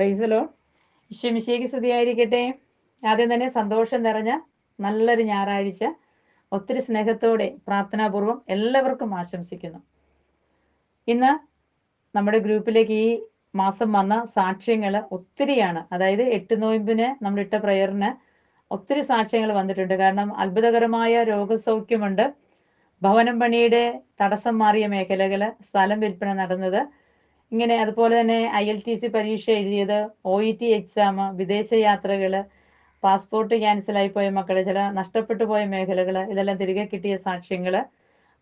പ്രൈസലോ ഇഷ്യമിശേക്ക് സ്തുതിയായിരിക്കട്ടെ ആദ്യം തന്നെ സന്തോഷം നിറഞ്ഞ നല്ലൊരു ഞായറാഴ്ച ഒത്തിരി സ്നേഹത്തോടെ പ്രാർത്ഥനാപൂർവം എല്ലാവർക്കും ആശംസിക്കുന്നു ഇന്ന് നമ്മുടെ ഗ്രൂപ്പിലേക്ക് ഈ മാസം വന്ന സാക്ഷ്യങ്ങൾ ഒത്തിരിയാണ് അതായത് എട്ട് നോയമ്പിന് നമ്മൾ ഇട്ട പ്രയറിന് ഒത്തിരി സാക്ഷ്യങ്ങൾ വന്നിട്ടുണ്ട് കാരണം അത്ഭുതകരമായ രോഗസൗഖ്യമുണ്ട് ഭവനം പണിയുടെ തടസ്സം മാറിയ മേഖലകൾ സ്ഥലം വിൽപ്പന നടന്നത് ഇങ്ങനെ അതുപോലെ തന്നെ ഐ എൽ ടി സി പരീക്ഷ എഴുതിയത് ഒ ഇ ടി എക്സാം വിദേശ യാത്രകൾ പാസ്പോർട്ട് ആയി പോയ മക്കൾ ചില നഷ്ടപ്പെട്ടു പോയ മേഖലകൾ ഇതെല്ലാം തിരികെ കിട്ടിയ സാക്ഷ്യങ്ങൾ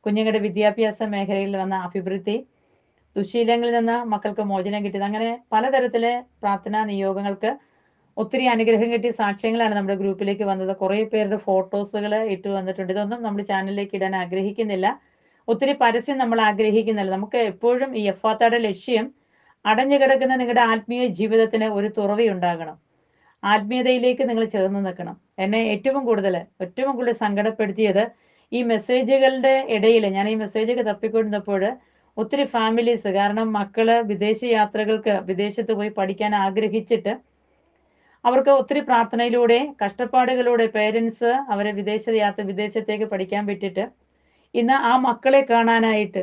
കുഞ്ഞുങ്ങളുടെ വിദ്യാഭ്യാസ മേഖലയിൽ വന്ന അഭിവൃദ്ധി ദുശീലങ്ങളിൽ നിന്ന് മക്കൾക്ക് മോചനം കിട്ടിയത് അങ്ങനെ പലതരത്തിലെ പ്രാർത്ഥനാ നിയോഗങ്ങൾക്ക് ഒത്തിരി അനുഗ്രഹം കിട്ടിയ സാക്ഷ്യങ്ങളാണ് നമ്മുടെ ഗ്രൂപ്പിലേക്ക് വന്നത് കുറേ പേരുടെ ഫോട്ടോസുകൾ ഇട്ടു വന്നിട്ടുണ്ട് ഇതൊന്നും നമ്മുടെ ചാനലിലേക്ക് ഇടാൻ ആഗ്രഹിക്കുന്നില്ല ഒത്തിരി പരസ്യം നമ്മൾ ആഗ്രഹിക്കുന്നില്ല നമുക്ക് എപ്പോഴും ഈ എഫാത്തയുടെ ലക്ഷ്യം അടഞ്ഞു കിടക്കുന്ന നിങ്ങളുടെ ആത്മീയ ജീവിതത്തിന് ഒരു തുറവിയുണ്ടാകണം ആത്മീയതയിലേക്ക് നിങ്ങൾ ചേർന്ന് നിൽക്കണം എന്നെ ഏറ്റവും കൂടുതൽ ഏറ്റവും കൂടുതൽ സങ്കടപ്പെടുത്തിയത് ഈ മെസ്സേജുകളുടെ ഇടയിൽ ഞാൻ ഈ മെസ്സേജൊക്കെ തപ്പിക്കൊണ്ടിരുന്നപ്പോൾ ഒത്തിരി ഫാമിലീസ് കാരണം മക്കള് വിദേശ യാത്രകൾക്ക് വിദേശത്ത് പോയി പഠിക്കാൻ ആഗ്രഹിച്ചിട്ട് അവർക്ക് ഒത്തിരി പ്രാർത്ഥനയിലൂടെ കഷ്ടപ്പാടുകളിലൂടെ പേരൻസ് അവരെ വിദേശ യാത്ര വിദേശത്തേക്ക് പഠിക്കാൻ വിട്ടിട്ട് ഇന്ന് ആ മക്കളെ കാണാനായിട്ട്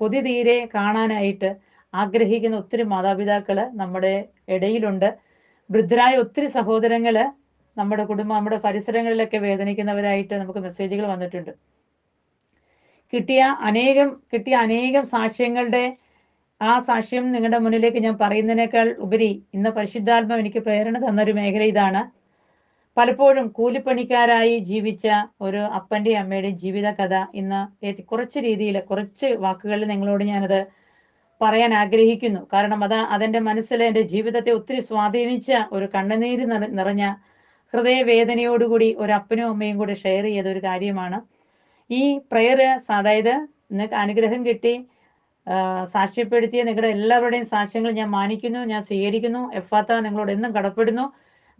കൊതി തീരെ കാണാനായിട്ട് ആഗ്രഹിക്കുന്ന ഒത്തിരി മാതാപിതാക്കൾ നമ്മുടെ ഇടയിലുണ്ട് വൃദ്ധരായ ഒത്തിരി സഹോദരങ്ങൾ നമ്മുടെ കുടുംബം നമ്മുടെ പരിസരങ്ങളിലൊക്കെ വേദനിക്കുന്നവരായിട്ട് നമുക്ക് മെസ്സേജുകൾ വന്നിട്ടുണ്ട് കിട്ടിയ അനേകം കിട്ടിയ അനേകം സാക്ഷ്യങ്ങളുടെ ആ സാക്ഷ്യം നിങ്ങളുടെ മുന്നിലേക്ക് ഞാൻ പറയുന്നതിനേക്കാൾ ഉപരി ഇന്ന് പരിശുദ്ധാത്മ എനിക്ക് പ്രേരണ തന്നൊരു മേഖല ഇതാണ് പലപ്പോഴും കൂലിപ്പണിക്കാരായി ജീവിച്ച ഒരു അപ്പൻ്റെയും അമ്മയുടെയും ജീവിത കഥ ഇന്ന് കുറച്ച് രീതിയിൽ കുറച്ച് വാക്കുകളിൽ നിങ്ങളോട് ഞാനത് പറയാൻ ആഗ്രഹിക്കുന്നു കാരണം അത് അതെൻ്റെ മനസ്സിൽ എൻ്റെ ജീവിതത്തെ ഒത്തിരി സ്വാധീനിച്ച ഒരു കണ്ണുനീര് നിറഞ്ഞ ഹൃദയവേദനയോടുകൂടി ഒരു അപ്പനും അമ്മയും കൂടി ഷെയർ ചെയ്ത ഒരു കാര്യമാണ് ഈ പ്രയർ അതായത് നിങ്ങൾക്ക് അനുഗ്രഹം കിട്ടി സാക്ഷ്യപ്പെടുത്തിയ നിങ്ങളുടെ എല്ലാവരുടെയും സാക്ഷ്യങ്ങൾ ഞാൻ മാനിക്കുന്നു ഞാൻ സ്വീകരിക്കുന്നു എഫാത്ത നിങ്ങളോട് എന്നും കടപ്പെടുന്നു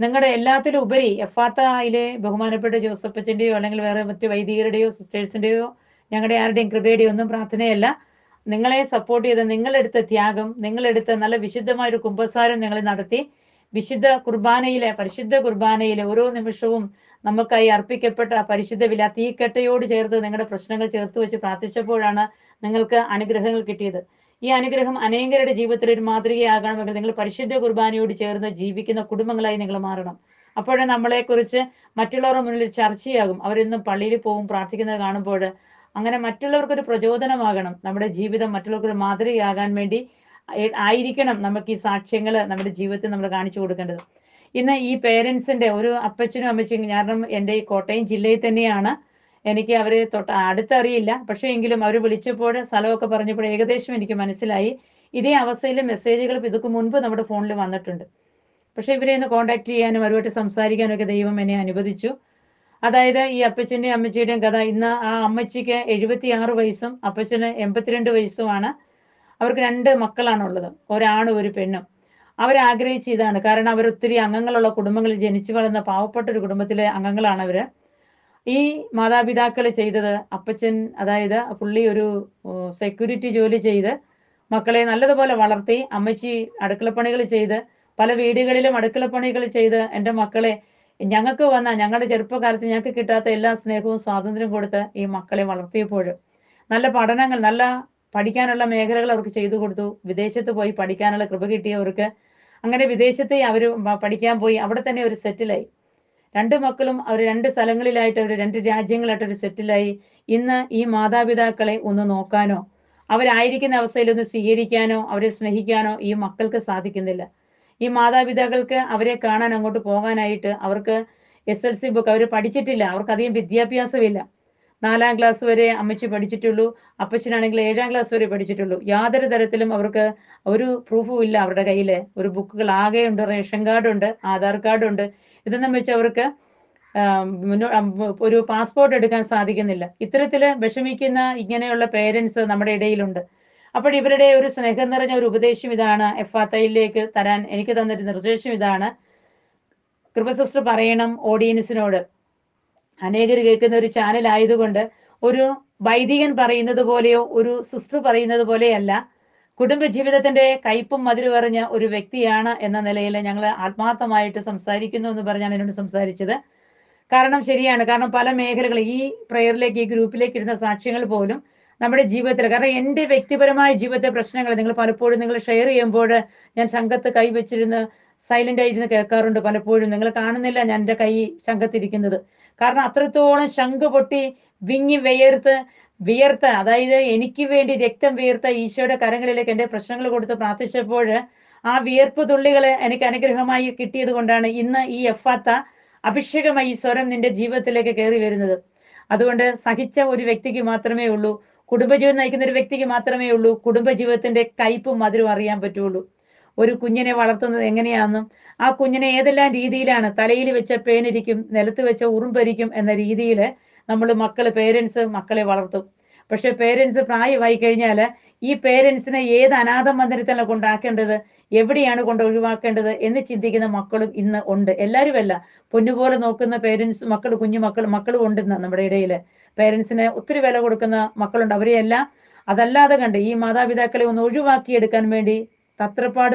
നിങ്ങളുടെ എല്ലാത്തിലും ഉപരി എഫാത്തയിലെ ബഹുമാനപ്പെട്ട ജോസഫച്ചൻ്റെയോ അല്ലെങ്കിൽ വേറെ മറ്റ് വൈദികരുടെയോ സിസ്റ്റേഴ്സിൻ്റെയോ ഞങ്ങളുടെ ആരുടെയും കൃപയുടെയോ ഒന്നും പ്രാർത്ഥനയല്ല നിങ്ങളെ സപ്പോർട്ട് ചെയ്ത് നിങ്ങളെടുത്ത ത്യാഗം നിങ്ങളെടുത്ത നല്ല വിശുദ്ധമായ ഒരു കുംഭസാരം നിങ്ങൾ നടത്തി വിശുദ്ധ കുർബാനയിലെ പരിശുദ്ധ കുർബാനയിലെ ഓരോ നിമിഷവും നമുക്കായി അർപ്പിക്കപ്പെട്ട പരിശുദ്ധ വില തീക്കെട്ടയോട് ചേർത്ത് നിങ്ങളുടെ പ്രശ്നങ്ങൾ ചേർത്ത് വെച്ച് പ്രാർത്ഥിച്ചപ്പോഴാണ് നിങ്ങൾക്ക് അനുഗ്രഹങ്ങൾ കിട്ടിയത് ഈ അനുഗ്രഹം അനേകരുടെ ജീവിതത്തിൽ ഒരു മാതൃകയാകണമെങ്കിൽ നിങ്ങൾ പരിശുദ്ധ കുർബാനയോട് ചേർന്ന് ജീവിക്കുന്ന കുടുംബങ്ങളായി നിങ്ങൾ മാറണം അപ്പോഴേ നമ്മളെക്കുറിച്ച് മറ്റുള്ളവരുടെ മുന്നിൽ ചർച്ചയാകും അവരെന്നും പള്ളിയിൽ പോകും പ്രാർത്ഥിക്കുന്നത് കാണുമ്പോൾ അങ്ങനെ മറ്റുള്ളവർക്കൊരു പ്രചോദനമാകണം നമ്മുടെ ജീവിതം മറ്റുള്ളവർക്കൊരു മാതൃകയാകാൻ വേണ്ടി ആയിരിക്കണം നമുക്ക് ഈ സാക്ഷ്യങ്ങൾ നമ്മുടെ ജീവിതത്തിൽ നമ്മൾ കാണിച്ചു കൊടുക്കേണ്ടത് ഇന്ന് ഈ പേരൻസിന്റെ ഒരു അപ്പച്ചനും അമ്മച്ചനും കാരണം എൻ്റെ ഈ കോട്ടയം ജില്ലയിൽ തന്നെയാണ് എനിക്ക് അവരെ തൊട്ട് അടുത്തറിയില്ല പക്ഷേ എങ്കിലും അവർ വിളിച്ചപ്പോൾ സ്ഥലമൊക്കെ പറഞ്ഞപ്പോൾ ഏകദേശം എനിക്ക് മനസ്സിലായി ഇതേ അവസ്ഥയിൽ മെസ്സേജുകൾ ഇതുക്ക് മുൻപ് നമ്മുടെ ഫോണിൽ വന്നിട്ടുണ്ട് പക്ഷേ ഇവരെ ഒന്ന് കോണ്ടാക്ട് ചെയ്യാനും അവരുമായിട്ട് സംസാരിക്കാനും ഒക്കെ ദൈവം എന്നെ അനുവദിച്ചു അതായത് ഈ അപ്പച്ചൻ്റെയും അമ്മച്ചിയുടെയും കഥ ഇന്ന് ആ അമ്മച്ചിക്ക് എഴുപത്തി ആറ് വയസ്സും അപ്പച്ചന് എൺപത്തിരണ്ട് വയസ്സുമാണ് അവർക്ക് രണ്ട് മക്കളാണുള്ളത് ഒരാണും ഒരു പെണ്ണും അവരാഗ്രഹിച്ച ഇതാണ് കാരണം അവർ ഒത്തിരി അംഗങ്ങളുള്ള കുടുംബങ്ങളിൽ ജനിച്ചു വളർന്ന പാവപ്പെട്ട ഒരു കുടുംബത്തിലെ അംഗങ്ങളാണ് അവർ ഈ മാതാപിതാക്കൾ ചെയ്തത് അപ്പച്ചൻ അതായത് പുള്ളി ഒരു സെക്യൂരിറ്റി ജോലി ചെയ്ത് മക്കളെ നല്ലതുപോലെ വളർത്തി അമ്മച്ചി അടുക്കളപ്പണികൾ ചെയ്ത് പല വീടുകളിലും അടുക്കളപ്പണികൾ ചെയ്ത് എൻ്റെ മക്കളെ ഞങ്ങൾക്ക് വന്ന ഞങ്ങളുടെ ചെറുപ്പകാലത്ത് ഞങ്ങൾക്ക് കിട്ടാത്ത എല്ലാ സ്നേഹവും സ്വാതന്ത്ര്യം കൊടുത്ത് ഈ മക്കളെ വളർത്തിയപ്പോൾ നല്ല പഠനങ്ങൾ നല്ല പഠിക്കാനുള്ള മേഖലകൾ അവർക്ക് ചെയ്തു കൊടുത്തു വിദേശത്ത് പോയി പഠിക്കാനുള്ള കൃപ കിട്ടിയവർക്ക് അങ്ങനെ വിദേശത്തെ അവർ പഠിക്കാൻ പോയി അവിടെ തന്നെ ഒരു സെറ്റിലായി രണ്ട് മക്കളും അവർ രണ്ട് സ്ഥലങ്ങളിലായിട്ട് അവർ രണ്ട് രാജ്യങ്ങളായിട്ട് ഒരു സെറ്റിലായി ഇന്ന് ഈ മാതാപിതാക്കളെ ഒന്ന് നോക്കാനോ അവരായിരിക്കുന്ന അവസ്ഥയിൽ ഒന്ന് സ്വീകരിക്കാനോ അവരെ സ്നേഹിക്കാനോ ഈ മക്കൾക്ക് സാധിക്കുന്നില്ല ഈ മാതാപിതാക്കൾക്ക് അവരെ കാണാൻ അങ്ങോട്ട് പോകാനായിട്ട് അവർക്ക് എസ് എൽ സി ബുക്ക് അവർ പഠിച്ചിട്ടില്ല അവർക്ക് അധികം വിദ്യാഭ്യാസമില്ല നാലാം ക്ലാസ് വരെ അമ്മച്ചി പഠിച്ചിട്ടുള്ളൂ അപ്പച്ചനാണെങ്കിൽ ഏഴാം ക്ലാസ് വരെ പഠിച്ചിട്ടുള്ളൂ യാതൊരു തരത്തിലും അവർക്ക് ഒരു പ്രൂഫും ഇല്ല അവരുടെ കയ്യിൽ ഒരു ബുക്കുകൾ ഉണ്ട് റേഷൻ കാർഡുണ്ട് ആധാർ കാർഡുണ്ട് ഇതെന്നും വെച്ച് അവർക്ക് ഒരു പാസ്പോർട്ട് എടുക്കാൻ സാധിക്കുന്നില്ല ഇത്തരത്തില് വിഷമിക്കുന്ന ഇങ്ങനെയുള്ള പേരൻസ് നമ്മുടെ ഇടയിലുണ്ട് അപ്പോൾ ഇവരുടെ ഒരു സ്നേഹം നിറഞ്ഞ ഒരു ഉപദേശം ഇതാണ് എഫ് ആത്തയിലേക്ക് തരാൻ എനിക്ക് തന്നൊരു നിർദ്ദേശം ഇതാണ് കൃപസിസ്റ്റർ പറയണം ഓഡിയൻസിനോട് അനേകർ കേൾക്കുന്ന ഒരു ചാനൽ ആയതുകൊണ്ട് ഒരു വൈദികൻ പറയുന്നത് പോലെയോ ഒരു സിസ്റ്റർ പറയുന്നത് പോലെയല്ല കുടുംബജീവിതത്തിന്റെ കയ്പും മതിര് പറഞ്ഞ ഒരു വ്യക്തിയാണ് എന്ന നിലയിൽ ഞങ്ങൾ ആത്മാർത്ഥമായിട്ട് സംസാരിക്കുന്നു എന്ന് പറഞ്ഞാണ് എന്നോട് സംസാരിച്ചത് കാരണം ശരിയാണ് കാരണം പല മേഖലകൾ ഈ പ്രെയറിലേക്ക് ഈ ഗ്രൂപ്പിലേക്ക് ഇടുന്ന സാക്ഷ്യങ്ങൾ പോലും നമ്മുടെ ജീവിതത്തിൽ കാരണം എൻ്റെ വ്യക്തിപരമായ ജീവിതത്തെ പ്രശ്നങ്ങൾ നിങ്ങൾ പലപ്പോഴും നിങ്ങൾ ഷെയർ ചെയ്യുമ്പോൾ ഞാൻ കൈ കൈവച്ചിരുന്ന് സൈലന്റ് ആയിരുന്നു കേൾക്കാറുണ്ട് പലപ്പോഴും നിങ്ങൾ കാണുന്നില്ല ഞാൻ എൻ്റെ കൈ സംഘത്തിരിക്കുന്നത് കാരണം അത്രത്തോളം ശംഖ് പൊട്ടി വിങ്ങി വിയർത്ത് വിയർത്ത് അതായത് എനിക്ക് വേണ്ടി രക്തം വിയർത്ത ഈശോയുടെ കരങ്ങളിലേക്ക് എൻ്റെ പ്രശ്നങ്ങൾ കൊടുത്ത് പ്രാർത്ഥിച്ചപ്പോൾ ആ വിയർപ്പ് തുള്ളികൾ എനിക്ക് അനുഗ്രഹമായി കിട്ടിയത് കൊണ്ടാണ് ഇന്ന് ഈ എഫാത്ത അഭിഷേകമായി സ്വരം നിന്റെ ജീവിതത്തിലേക്ക് കയറി വരുന്നത് അതുകൊണ്ട് സഹിച്ച ഒരു വ്യക്തിക്ക് മാത്രമേ ഉള്ളൂ കുടുംബജീവിതം നയിക്കുന്ന ഒരു വ്യക്തിക്ക് മാത്രമേ ഉള്ളൂ കുടുംബജീവിതത്തിന്റെ കയ്പും മധുരവും അറിയാൻ പറ്റുള്ളൂ ഒരു കുഞ്ഞിനെ വളർത്തുന്നത് എങ്ങനെയാണെന്നും ആ കുഞ്ഞിനെ ഏതെല്ലാം രീതിയിലാണ് തലയിൽ വെച്ച പേനിരിക്കും നിലത്ത് വെച്ച ഉറുമ്പരിക്കും എന്ന രീതിയിൽ നമ്മൾ മക്കൾ പേരൻസ് മക്കളെ വളർത്തും പക്ഷെ പേരൻസ് പ്രായമായി കഴിഞ്ഞാൽ ഈ പേരൻസിനെ ഏത് അനാഥ മന്ദിരത്തിലാണ് കൊണ്ടാക്കേണ്ടത് എവിടെയാണ് കൊണ്ട് ഒഴിവാക്കേണ്ടത് എന്ന് ചിന്തിക്കുന്ന മക്കളും ഇന്ന് ഉണ്ട് എല്ലാവരുമല്ല പൊന്നുപോലെ നോക്കുന്ന പേരൻസ് മക്കൾ കുഞ്ഞു മക്കൾ മക്കളും ഉണ്ട് നമ്മുടെ ഇടയിൽ പേരൻസിന് ഒത്തിരി വില കൊടുക്കുന്ന മക്കളുണ്ട് അവരെയെല്ലാം അതല്ലാതെ കണ്ട് ഈ മാതാപിതാക്കളെ ഒന്ന് ഒഴിവാക്കിയെടുക്കാൻ വേണ്ടി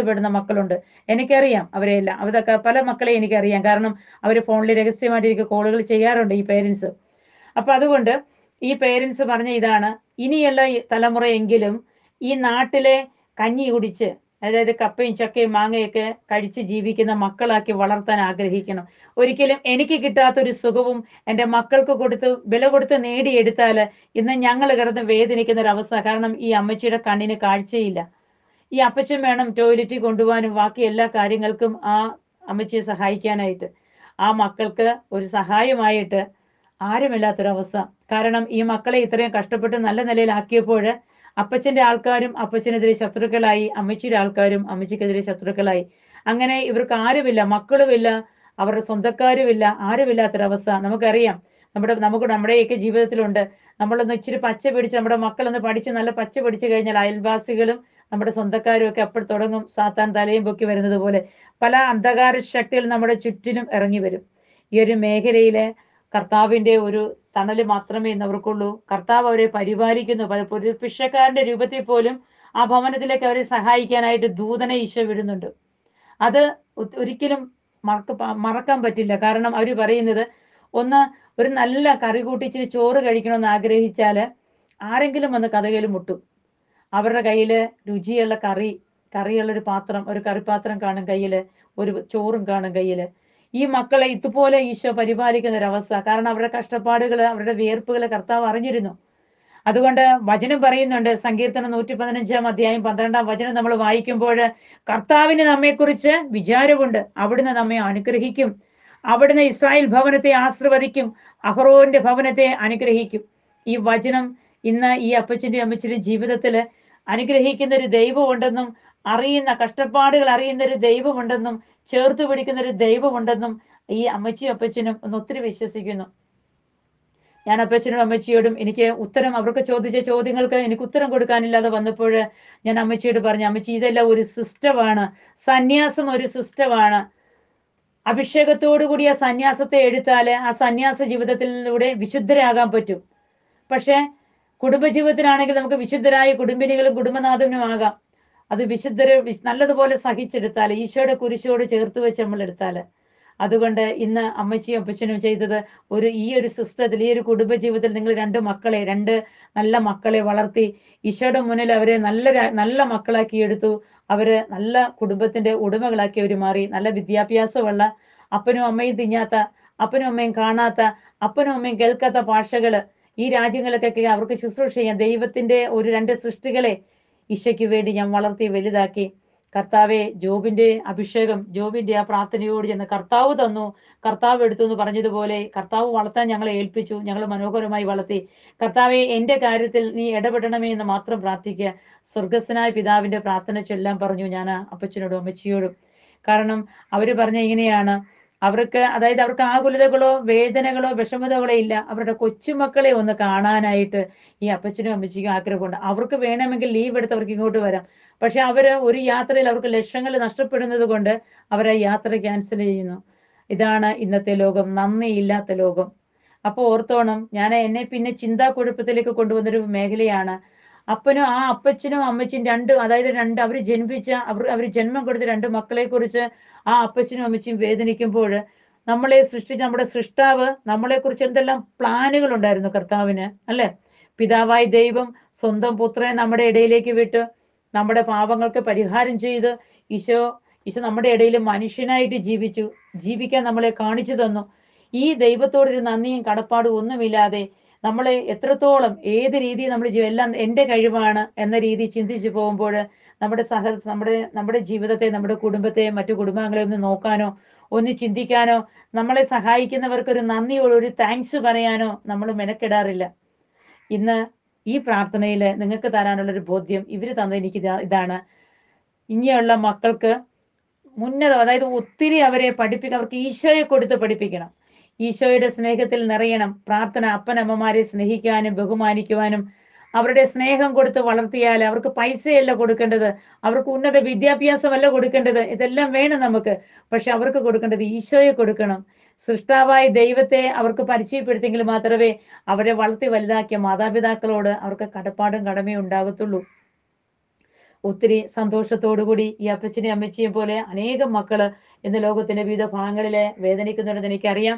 പെടുന്ന മക്കളുണ്ട് എനിക്കറിയാം അവരെയെല്ലാം അവരൊക്കെ പല മക്കളെയും എനിക്കറിയാം കാരണം അവർ ഫോണിൽ രഹസ്യമായിട്ട് എനിക്ക് കോളുകൾ ചെയ്യാറുണ്ട് ഈ പേരൻസ് അപ്പൊ അതുകൊണ്ട് ഈ പേരൻസ് പറഞ്ഞ ഇതാണ് ഇനിയുള്ള തലമുറയെങ്കിലും ഈ നാട്ടിലെ കഞ്ഞി കുടിച്ച് അതായത് കപ്പയും ചക്കയും മാങ്ങയൊക്കെ കഴിച്ച് ജീവിക്കുന്ന മക്കളാക്കി വളർത്താൻ ആഗ്രഹിക്കണം ഒരിക്കലും എനിക്ക് കിട്ടാത്തൊരു സുഖവും എൻ്റെ മക്കൾക്ക് കൊടുത്ത് വില കൊടുത്ത് നേടിയെടുത്താൽ ഇന്ന് ഞങ്ങൾ കിടന്ന് വേദനിക്കുന്ന ഒരു അവസ്ഥ കാരണം ഈ അമ്മച്ചിയുടെ കണ്ണിന് കാഴ്ചയില്ല ഈ അപ്പച്ചൻ വേണം ടോയ്ലറ്റിൽ കൊണ്ടുപോകാനും ബാക്കി എല്ലാ കാര്യങ്ങൾക്കും ആ അമ്മച്ചിയെ സഹായിക്കാനായിട്ട് ആ മക്കൾക്ക് ഒരു സഹായമായിട്ട് ആരുമില്ലാത്തൊരവസ്ഥ കാരണം ഈ മക്കളെ ഇത്രയും കഷ്ടപ്പെട്ട് നല്ല നിലയിലാക്കിയപ്പോൾ അപ്പച്ചന്റെ ആൾക്കാരും അപ്പച്ചനെതിരെ ശത്രുക്കളായി അമ്മച്ചിയുടെ ആൾക്കാരും അമ്മച്ചിക്കെതിരെ ശത്രുക്കളായി അങ്ങനെ ഇവർക്ക് ആരുമില്ല മക്കളുമില്ല അവരുടെ സ്വന്തക്കാരുമില്ല ആരുമില്ലാത്തൊരവസ്ഥ നമുക്കറിയാം നമ്മുടെ നമുക്ക് നമ്മുടെയൊക്കെ ജീവിതത്തിലുണ്ട് നമ്മളൊന്ന് ഇച്ചിരി പച്ച പിടിച്ച് നമ്മുടെ മക്കളൊന്ന് പഠിച്ച് നല്ല പച്ച പിടിച്ചു കഴിഞ്ഞാൽ അയൽവാസികളും നമ്മുടെ സ്വന്തക്കാരും ഒക്കെ അപ്പോൾ തുടങ്ങും സാത്താൻ തലയും പൊക്കി വരുന്നത് പോലെ പല അന്ധകാര ശക്തികൾ നമ്മുടെ ചുറ്റിനും ഇറങ്ങി വരും ഈ ഒരു മേഖലയിലെ കർത്താവിൻ്റെ ഒരു തണൽ മാത്രമേ ഇന്നവർക്കുള്ളൂ കർത്താവ് അവരെ പരിപാലിക്കുന്നു പലപ്പോഴും ഒരു പിഷക്കാരൻ്റെ രൂപത്തിൽ പോലും ആ ഭവനത്തിലേക്ക് അവരെ സഹായിക്കാനായിട്ട് ദൂതനെ ഈശോ വിടുന്നുണ്ട് അത് ഒരിക്കലും മറക്ക മറക്കാൻ പറ്റില്ല കാരണം അവർ പറയുന്നത് ഒന്ന് ഒരു നല്ല കറി കൂട്ടി ചോറ് കഴിക്കണമെന്ന് ആഗ്രഹിച്ചാൽ ആരെങ്കിലും വന്ന് കഥകയിൽ മുട്ടും അവരുടെ കയ്യിൽ രുചിയുള്ള കറി കറിയുള്ള ഒരു പാത്രം ഒരു കറിപാത്രം കാണും കയ്യിൽ ഒരു ചോറും കാണും കയ്യിൽ ഈ മക്കളെ ഇതുപോലെ ഈശോ പരിപാലിക്കുന്ന ഒരവസ്ഥ കാരണം അവരുടെ കഷ്ടപ്പാടുകൾ അവരുടെ വിയർപ്പുകൾ കർത്താവ് അറിഞ്ഞിരുന്നു അതുകൊണ്ട് വചനം പറയുന്നുണ്ട് സങ്കീർത്തനം നൂറ്റി പതിനഞ്ചാം അധ്യായം പന്ത്രണ്ടാം വചനം നമ്മൾ വായിക്കുമ്പോൾ കർത്താവിന് നമ്മെക്കുറിച്ച് വിചാരമുണ്ട് അവിടുന്ന് നമ്മെ അനുഗ്രഹിക്കും അവിടുന്ന് ഇസ്രായേൽ ഭവനത്തെ ആശീർവദിക്കും അഹ്റോന്റെ ഭവനത്തെ അനുഗ്രഹിക്കും ഈ വചനം ഇന്ന് ഈ അപ്പച്ചൻ്റെ അമ്മച്ചിൻ്റെ ജീവിതത്തിൽ അനുഗ്രഹിക്കുന്ന ഒരു ദൈവമുണ്ടെന്നും അറിയുന്ന കഷ്ടപ്പാടുകൾ അറിയുന്ന ഒരു ദൈവമുണ്ടെന്നും ചേർത്ത് പിടിക്കുന്ന ഒരു ദൈവമുണ്ടെന്നും ഈ അമ്മച്ചിയും അപ്പച്ചനും ഒന്ന് ഒത്തിരി വിശ്വസിക്കുന്നു ഞാൻ അപ്പച്ചനോടും അമ്മച്ചിയോടും എനിക്ക് ഉത്തരം അവർക്ക് ചോദിച്ച ചോദ്യങ്ങൾക്ക് എനിക്ക് ഉത്തരം കൊടുക്കാനില്ലാതെ വന്നപ്പോൾ ഞാൻ അമ്മച്ചിയോട് പറഞ്ഞു അമ്മച്ചി ഇതെല്ലാം ഒരു സിസ്റ്റമാണ് സന്യാസം ഒരു സിസ്റ്റമാണ് അഭിഷേകത്തോടു കൂടി ആ സന്യാസത്തെ എടുത്താൽ ആ സന്യാസ ജീവിതത്തിലൂടെ വിശുദ്ധരാകാൻ പറ്റും പക്ഷെ കുടുംബജീവിതത്തിലാണെങ്കിൽ നമുക്ക് വിശുദ്ധരായ കുടുംബിനികളും കുടുംബനാഥനും ആകാം അത് വിശുദ്ധരെ നല്ലതുപോലെ സഹിച്ചെടുത്താൽ ഈശോയുടെ കുരിശോട് ചേർത്ത് വെച്ച് നമ്മൾ എടുത്താല് അതുകൊണ്ട് ഇന്ന് അമ്മച്ചിയും അപ്പച്ചനും ചെയ്തത് ഒരു ഈ ഒരു സിസ്റ്റത്തിൽ ഈ ഒരു കുടുംബജീവിതത്തിൽ നിങ്ങൾ രണ്ട് മക്കളെ രണ്ട് നല്ല മക്കളെ വളർത്തി ഈശോയുടെ മുന്നിൽ അവരെ നല്ല നല്ല മക്കളാക്കി എടുത്തു അവര് നല്ല കുടുംബത്തിന്റെ ഉടമകളാക്കി അവർ മാറി നല്ല വിദ്യാഭ്യാസമുള്ള അപ്പനും അമ്മയും തിന്നാത്ത അപ്പനും അമ്മയും കാണാത്ത അപ്പനും അമ്മയും കേൾക്കാത്ത ഭാഷകള് ഈ രാജ്യങ്ങളിലേക്കൊക്കെ അവർക്ക് ശുശ്രൂഷ ചെയ്യാൻ ദൈവത്തിന്റെ ഒരു രണ്ട് സൃഷ്ടികളെ ഈശയ്ക്ക് വേണ്ടി ഞാൻ വളർത്തി വലുതാക്കി കർത്താവെ ജോബിന്റെ അഭിഷേകം ജോബിൻ്റെ ആ പ്രാർത്ഥനയോട് ചെന്ന് കർത്താവ് തന്നു കർത്താവ് എടുത്തു എന്ന് പറഞ്ഞതുപോലെ കർത്താവ് വളർത്താൻ ഞങ്ങളെ ഏൽപ്പിച്ചു ഞങ്ങൾ മനോഹരമായി വളർത്തി കർത്താവെ എൻ്റെ കാര്യത്തിൽ നീ ഇടപെടണമേ എന്ന് മാത്രം പ്രാർത്ഥിക്കുക സ്വർഗസ്സനായ പിതാവിന്റെ പ്രാർത്ഥന ചൊല്ലാൻ പറഞ്ഞു ഞാൻ അപ്പച്ചനോടും അമ്മച്ചിയോടും കാരണം അവർ പറഞ്ഞ ഇങ്ങനെയാണ് അവർക്ക് അതായത് അവർക്ക് ആകുലതകളോ വേദനകളോ വിഷമതകളോ ഇല്ല അവരുടെ കൊച്ചുമക്കളെ ഒന്ന് കാണാനായിട്ട് ഈ അപ്പച്ചനും അമ്മച്ചിക്കും ആഗ്രഹമുണ്ട് അവർക്ക് വേണമെങ്കിൽ ലീവ് എടുത്ത് അവർക്ക് ഇങ്ങോട്ട് വരാം പക്ഷെ അവര് ഒരു യാത്രയിൽ അവർക്ക് ലക്ഷങ്ങൾ നഷ്ടപ്പെടുന്നത് കൊണ്ട് അവരെ യാത്ര ക്യാൻസൽ ചെയ്യുന്നു ഇതാണ് ഇന്നത്തെ ലോകം നന്ദിയില്ലാത്ത ലോകം അപ്പോൾ ഓർത്തോണം ഞാൻ എന്നെ പിന്നെ ചിന്താ കുഴപ്പത്തിലേക്ക് കൊണ്ടുവന്നൊരു മേഖലയാണ് അപ്പനും ആ അപ്പച്ചനും അമ്മച്ചിയും രണ്ട് അതായത് രണ്ട് അവർ ജനിപ്പിച്ച അവർ അവർ ജന്മം കൊടുത്ത രണ്ട് മക്കളെ കുറിച്ച് ആ അപ്പച്ചനും അമ്മച്ചിയും വേദനിക്കുമ്പോൾ നമ്മളെ സൃഷ്ടിച്ച നമ്മുടെ സൃഷ്ടാവ് നമ്മളെ കുറിച്ച് എന്തെല്ലാം പ്ലാനുകൾ ഉണ്ടായിരുന്നു കർത്താവിന് അല്ലേ പിതാവായ ദൈവം സ്വന്തം പുത്രനെ നമ്മുടെ ഇടയിലേക്ക് വിട്ട് നമ്മുടെ പാപങ്ങൾക്ക് പരിഹാരം ചെയ്ത് ഈശോ ഈശോ നമ്മുടെ ഇടയിൽ മനുഷ്യനായിട്ട് ജീവിച്ചു ജീവിക്കാൻ നമ്മളെ കാണിച്ചു തന്നു ഈ ദൈവത്തോടൊരു നന്ദിയും കടപ്പാടും ഒന്നുമില്ലാതെ നമ്മളെ എത്രത്തോളം ഏത് രീതിയിൽ നമ്മൾ എല്ലാം എൻ്റെ കഴിവാണ് എന്ന രീതി ചിന്തിച്ചു പോകുമ്പോൾ നമ്മുടെ സഹ നമ്മുടെ നമ്മുടെ ജീവിതത്തെ നമ്മുടെ കുടുംബത്തെ മറ്റു കുടുംബാംഗങ്ങളെ ഒന്ന് നോക്കാനോ ഒന്ന് ചിന്തിക്കാനോ നമ്മളെ സഹായിക്കുന്നവർക്ക് ഒരു നന്ദിയോട് ഒരു താങ്ക്സ് പറയാനോ നമ്മൾ മെനക്കെടാറില്ല ഇന്ന് ഈ പ്രാർത്ഥനയിൽ നിങ്ങൾക്ക് തരാനുള്ള ഒരു ബോധ്യം ഇവർ തന്ന എനിക്ക് ഇതാണ് ഇനിയുള്ള മക്കൾക്ക് മുന്നത അതായത് ഒത്തിരി അവരെ പഠിപ്പിക്കുക അവർക്ക് ഈശോയെ കൊടുത്ത് പഠിപ്പിക്കണം ഈശോയുടെ സ്നേഹത്തിൽ നിറയണം പ്രാർത്ഥന അപ്പനമ്മമാരെ സ്നേഹിക്കാനും ബഹുമാനിക്കുവാനും അവരുടെ സ്നേഹം കൊടുത്ത് വളർത്തിയാൽ അവർക്ക് പൈസയല്ല കൊടുക്കേണ്ടത് അവർക്ക് ഉന്നത വിദ്യാഭ്യാസമല്ല കൊടുക്കേണ്ടത് ഇതെല്ലാം വേണം നമുക്ക് പക്ഷെ അവർക്ക് കൊടുക്കേണ്ടത് ഈശോയെ കൊടുക്കണം സൃഷ്ടാവായ ദൈവത്തെ അവർക്ക് പരിചയപ്പെടുത്തിയെങ്കിൽ മാത്രമേ അവരെ വളർത്തി വലുതാക്കിയ മാതാപിതാക്കളോട് അവർക്ക് കടപ്പാടും കടമയും ഉണ്ടാകത്തുള്ളൂ ഒത്തിരി കൂടി ഈ അപ്പച്ചനെയും അമ്മച്ചിയും പോലെ അനേകം മക്കള് ഇന്ന് ലോകത്തിന്റെ വിവിധ ഭാഗങ്ങളിലെ വേദനിക്കുന്നുണ്ടെന്ന് എനിക്കറിയാം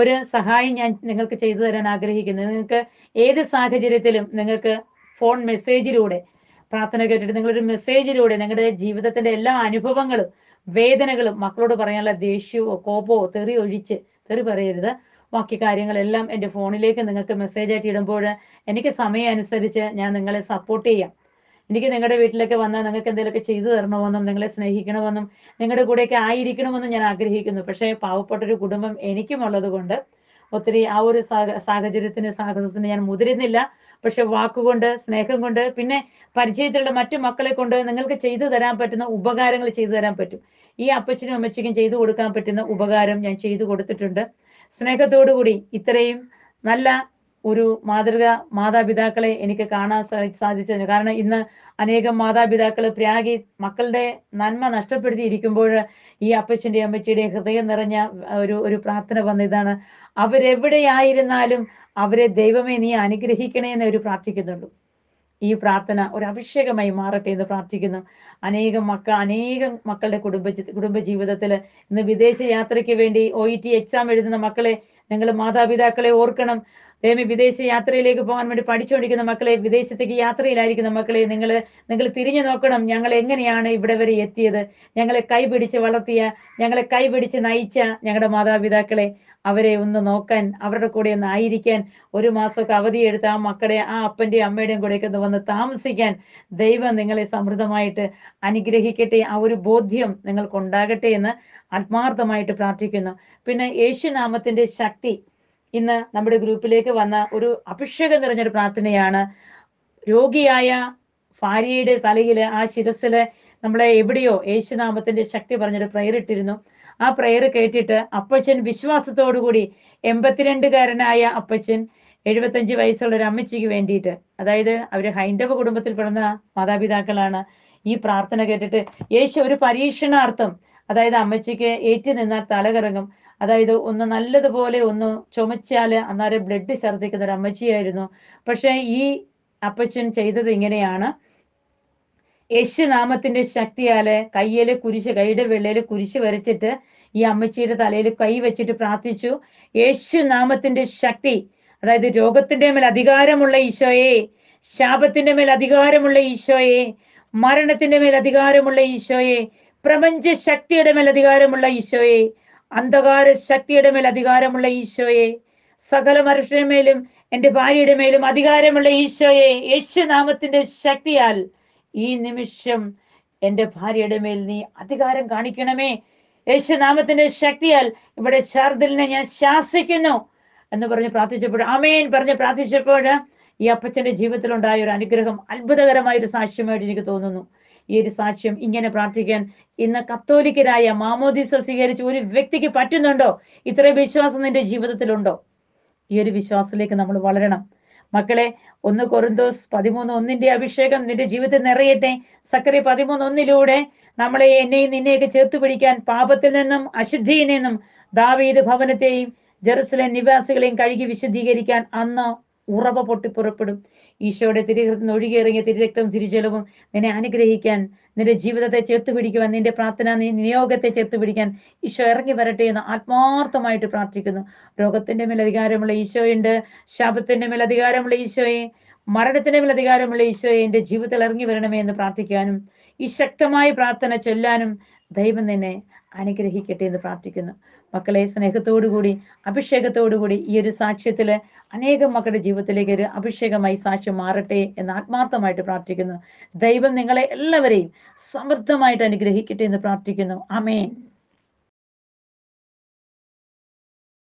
ഒരു സഹായം ഞാൻ നിങ്ങൾക്ക് ചെയ്തു തരാൻ ആഗ്രഹിക്കുന്നു നിങ്ങൾക്ക് ഏത് സാഹചര്യത്തിലും നിങ്ങൾക്ക് ഫോൺ മെസ്സേജിലൂടെ പ്രാർത്ഥന കേട്ടിട്ട് നിങ്ങളൊരു മെസ്സേജിലൂടെ നിങ്ങളുടെ ജീവിതത്തിന്റെ എല്ലാ അനുഭവങ്ങളും വേദനകളും മക്കളോട് പറയാനുള്ള ദേഷ്യമോ കോപ്പോ തെറി ഒഴിച്ച് തെറി പറയരുത് ബാക്കി കാര്യങ്ങളെല്ലാം എൻ്റെ ഫോണിലേക്ക് നിങ്ങൾക്ക് മെസ്സേജ് ആയിട്ട് ഇടുമ്പോൾ എനിക്ക് സമയം അനുസരിച്ച് ഞാൻ നിങ്ങളെ സപ്പോർട്ട് ചെയ്യാം എനിക്ക് നിങ്ങളുടെ വീട്ടിലേക്ക് വന്നാൽ നിങ്ങൾക്ക് എന്തെങ്കിലുമൊക്കെ ചെയ്തു തരണമെന്നും നിങ്ങളെ സ്നേഹിക്കണമെന്നും നിങ്ങളുടെ കൂടെയൊക്കെ ആയിരിക്കണമെന്നും ഞാൻ ആഗ്രഹിക്കുന്നു പക്ഷേ പാവപ്പെട്ട ഒരു കുടുംബം എനിക്കുമുള്ളത് കൊണ്ട് ഒത്തിരി ആ ഒരു സാഹചര്യത്തിന് സാഹസത്തിന് ഞാൻ മുതിരുന്നില്ല പക്ഷെ വാക്കുകൊണ്ട് സ്നേഹം കൊണ്ട് പിന്നെ പരിചയത്തിലുള്ള മറ്റു മക്കളെ കൊണ്ട് നിങ്ങൾക്ക് ചെയ്തു തരാൻ പറ്റുന്ന ഉപകാരങ്ങൾ ചെയ്തു തരാൻ പറ്റും ഈ അപ്പച്ചനും അമ്മച്ചയ്ക്കും ചെയ്തു കൊടുക്കാൻ പറ്റുന്ന ഉപകാരം ഞാൻ ചെയ്തു കൊടുത്തിട്ടുണ്ട് കൂടി ഇത്രയും നല്ല ഒരു മാതൃക മാതാപിതാക്കളെ എനിക്ക് കാണാൻ സാധിച്ചതിന് കാരണം ഇന്ന് അനേകം മാതാപിതാക്കൾ പ്രാഗി മക്കളുടെ നന്മ നഷ്ടപ്പെടുത്തിയിരിക്കുമ്പോൾ ഈ അപ്പച്ചൻ്റെയും അമ്മച്ചിയുടെയും ഹൃദയം നിറഞ്ഞ ഒരു ഒരു പ്രാർത്ഥന വന്നതാണ് അവരെവിടെയായിരുന്നാലും അവരെ ദൈവമേ നീ അനുഗ്രഹിക്കണേ എന്ന് അവർ പ്രാർത്ഥിക്കുന്നുണ്ട് ഈ പ്രാർത്ഥന ഒരു അഭിഷേകമായി മാറട്ടെ എന്ന് പ്രാർത്ഥിക്കുന്നു അനേകം മക്ക അനേകം മക്കളുടെ കുടുംബ കുടുംബ ജീവിതത്തിൽ ഇന്ന് വിദേശ യാത്രയ്ക്ക് വേണ്ടി ഒ എക്സാം എഴുതുന്ന മക്കളെ നിങ്ങൾ മാതാപിതാക്കളെ ഓർക്കണം ദൈവമേ വിദേശ യാത്രയിലേക്ക് പോകാൻ വേണ്ടി പഠിച്ചുകൊണ്ടിരിക്കുന്ന മക്കളെ വിദേശത്തേക്ക് യാത്രയിലായിരിക്കുന്ന മക്കളെ നിങ്ങൾ നിങ്ങൾ തിരിഞ്ഞു നോക്കണം ഞങ്ങൾ എങ്ങനെയാണ് ഇവിടെ വരെ എത്തിയത് ഞങ്ങളെ കൈപിടിച്ച് വളർത്തിയ ഞങ്ങളെ കൈപിടിച്ച് നയിച്ച ഞങ്ങളുടെ മാതാപിതാക്കളെ അവരെ ഒന്ന് നോക്കാൻ അവരുടെ കൂടെ ഒന്ന് ആയിരിക്കാൻ ഒരു മാസമൊക്കെ അവധിയെടുത്ത് ആ മക്കളെ ആ അപ്പൻ്റെയും അമ്മയുടെയും കൂടെയൊക്കെ ഒന്ന് വന്ന് താമസിക്കാൻ ദൈവം നിങ്ങളെ സമൃദ്ധമായിട്ട് അനുഗ്രഹിക്കട്ടെ ആ ഒരു ബോധ്യം നിങ്ങൾക്കുണ്ടാകട്ടെ എന്ന് ആത്മാർത്ഥമായിട്ട് പ്രാർത്ഥിക്കുന്നു പിന്നെ യേശുനാമത്തിന്റെ ശക്തി ഇന്ന് നമ്മുടെ ഗ്രൂപ്പിലേക്ക് വന്ന ഒരു അഭിഷേകം നിറഞ്ഞൊരു പ്രാർത്ഥനയാണ് രോഗിയായ ഭാര്യയുടെ തലയില് ആ ശിരസില് നമ്മളെ എവിടെയോ യേശുനാമത്തിന്റെ ശക്തി പറഞ്ഞൊരു പ്രയർ ഇട്ടിരുന്നു ആ പ്രയർ കേട്ടിട്ട് അപ്പച്ചൻ വിശ്വാസത്തോടുകൂടി എൺപത്തിരണ്ടുകാരനായ അപ്പച്ചൻ എഴുപത്തഞ്ച് വയസ്സുള്ള ഒരു അമ്മച്ചിക്ക് വേണ്ടിയിട്ട് അതായത് അവർ ഹൈന്ദവ കുടുംബത്തിൽ പെടുന്ന മാതാപിതാക്കളാണ് ഈ പ്രാർത്ഥന കേട്ടിട്ട് യേശു ഒരു പരീക്ഷണാർത്ഥം അതായത് അമ്മച്ചിക്ക് ഏറ്റു നിന്നാൽ തലകറങ്ങും അതായത് ഒന്ന് നല്ലതുപോലെ ഒന്ന് ചുമച്ചാൽ അന്നേരം ബ്ലഡ് ഛർദ്ദിക്കുന്ന ഒരു അമ്മച്ചിയായിരുന്നു പക്ഷേ ഈ അപ്പച്ചൻ ചെയ്തത് ഇങ്ങനെയാണ് യശുനാമത്തിന്റെ ശക്തിയാല് കയ്യിൽ കുരിശ് കൈയുടെ വെള്ളയിൽ കുരിശ് വരച്ചിട്ട് ഈ അമ്മച്ചിയുടെ തലയിൽ കൈ വെച്ചിട്ട് പ്രാർത്ഥിച്ചു യേശുനാമത്തിന്റെ ശക്തി അതായത് രോഗത്തിന്റെ മേൽ അധികാരമുള്ള ഈശോയെ ശാപത്തിന്റെ മേൽ അധികാരമുള്ള ഈശോയെ മരണത്തിന്റെ മേൽ അധികാരമുള്ള ഈശോയെ പ്രപഞ്ച ശക്തിയുടെ മേൽ അധികാരമുള്ള ഈശോയെ അന്ധകാര ശക്തിയുടെ മേൽ അധികാരമുള്ള ഈശോയെ സകല മനുഷ്യരുടെ മേലും എൻ്റെ ഭാര്യയുടെ മേലും അധികാരമുള്ള ഈശോയെ യേശുനാമത്തിന്റെ ശക്തിയാൽ ഈ നിമിഷം എൻ്റെ ഭാര്യയുടെ മേൽ നീ അധികാരം കാണിക്കണമേ യേശുനാമത്തിന്റെ ശക്തിയാൽ ഇവിടെ ശാർദിലിനെ ഞാൻ ശാസിക്കുന്നു എന്ന് പറഞ്ഞ് പ്രാർത്ഥിച്ചപ്പോൾ അമേൻ പറഞ്ഞ് പ്രാർത്ഥിച്ചപ്പോൾ ഈ അപ്പച്ചന്റെ ജീവിതത്തിൽ ഒരു അനുഗ്രഹം അത്ഭുതകരമായ ഒരു സാക്ഷ്യമായിട്ട് എനിക്ക് തോന്നുന്നു ഈ ഒരു സാക്ഷ്യം ഇങ്ങനെ പ്രാർത്ഥിക്കാൻ ഇന്ന് കത്തോലിക്കരായ മാമോദിസ സ്വീകരിച്ച ഒരു വ്യക്തിക്ക് പറ്റുന്നുണ്ടോ ഇത്രയും വിശ്വാസം നിന്റെ ജീവിതത്തിലുണ്ടോ ഈ ഒരു വിശ്വാസത്തിലേക്ക് നമ്മൾ വളരണം മക്കളെ ഒന്ന് കൊറന്തോസ് പതിമൂന്ന് ഒന്നിന്റെ അഭിഷേകം നിന്റെ ജീവിതത്തിൽ നിറയട്ടെ സക്കറി പതിമൂന്ന് ഒന്നിലൂടെ നമ്മളെ എന്നെയും നിന്നെയൊക്കെ ചേർത്ത് പിടിക്കാൻ പാപത്തിൽ നിന്നും അശുദ്ധിയിൽ നിന്നും ദാവീദ് ഭവനത്തെയും ജെറുസലേം നിവാസികളെയും കഴുകി വിശുദ്ധീകരിക്കാൻ അന്ന് ഉറവ പുറപ്പെടും ഈശോയുടെ തിരുഹൃത്തിന് ഒഴുകിയിറങ്ങിയ തിരുരക്തം തിരിച്ചെലവും നിന്നെ അനുഗ്രഹിക്കാൻ നിന്റെ ജീവിതത്തെ ചേർത്തു പിടിക്കുവാൻ നിന്റെ പ്രാർത്ഥന നീ നിയോഗത്തെ ചേർത്തു പിടിക്കാൻ ഈശോ ഇറങ്ങി വരട്ടെ എന്ന് ആത്മാർത്ഥമായിട്ട് പ്രാർത്ഥിക്കുന്നു രോഗത്തിന്റെ മേൽ അധികാരമുള്ള ഈശോയുണ്ട് ശാപത്തിന്റെ മേൽ അധികാരമുള്ള ഈശോയെ മരണത്തിന്റെ മേൽ അധികാരമുള്ള ഈശോയെ എന്റെ ജീവിതത്തിൽ ഇറങ്ങി വരണമേ എന്ന് പ്രാർത്ഥിക്കാനും ഈ ശക്തമായ പ്രാർത്ഥന ചൊല്ലാനും ദൈവം നിന്നെ അനുഗ്രഹിക്കട്ടെ എന്ന് പ്രാർത്ഥിക്കുന്നു മക്കളെ അഭിഷേകത്തോടു കൂടി ഈ ഒരു സാക്ഷ്യത്തിൽ അനേകം മക്കളുടെ ജീവിതത്തിലേക്ക് ഒരു അഭിഷേകമായി സാക്ഷ്യം മാറട്ടെ എന്ന് ആത്മാർത്ഥമായിട്ട് പ്രാർത്ഥിക്കുന്നു ദൈവം നിങ്ങളെ എല്ലാവരെയും സമൃദ്ധമായിട്ട് അനുഗ്രഹിക്കട്ടെ എന്ന് പ്രാർത്ഥിക്കുന്നു ആമേൻ